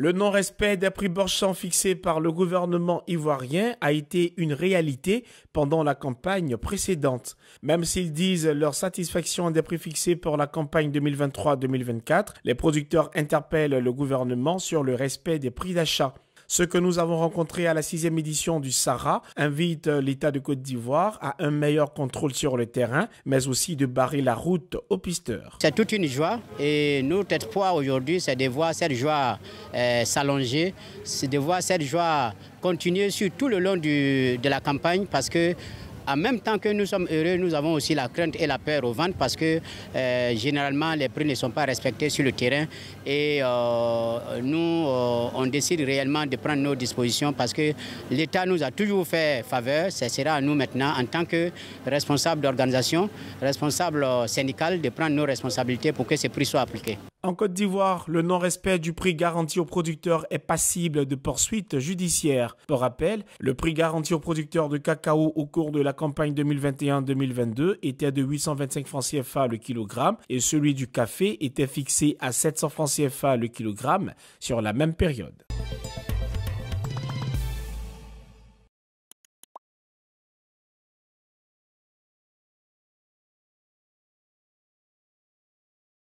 Le non-respect des prix boursiers fixés par le gouvernement ivoirien a été une réalité pendant la campagne précédente. Même s'ils disent leur satisfaction des prix fixés pour la campagne 2023-2024, les producteurs interpellent le gouvernement sur le respect des prix d'achat. Ce que nous avons rencontré à la sixième édition du SARA invite euh, l'État de Côte d'Ivoire à un meilleur contrôle sur le terrain, mais aussi de barrer la route aux pisteurs. C'est toute une joie et notre espoir aujourd'hui, c'est de voir cette joie euh, s'allonger, c'est de voir cette joie continuer sur tout le long de la campagne parce que en même temps que nous sommes heureux, nous avons aussi la crainte et la peur au ventre parce que euh, généralement les prix ne sont pas respectés sur le terrain et euh, nous, euh, on décide réellement de prendre nos dispositions parce que l'État nous a toujours fait faveur. Ce sera à nous maintenant, en tant que responsable d'organisation, responsable syndical, de prendre nos responsabilités pour que ces prix soient appliqués. En Côte d'Ivoire, le non-respect du prix garanti aux producteurs est passible de poursuites judiciaires. Pour rappel, le prix garanti aux producteurs de cacao au cours de la campagne 2021-2022 était de 825 francs CFA le kilogramme et celui du café était fixé à 700 francs CFA le kilogramme sur la même période.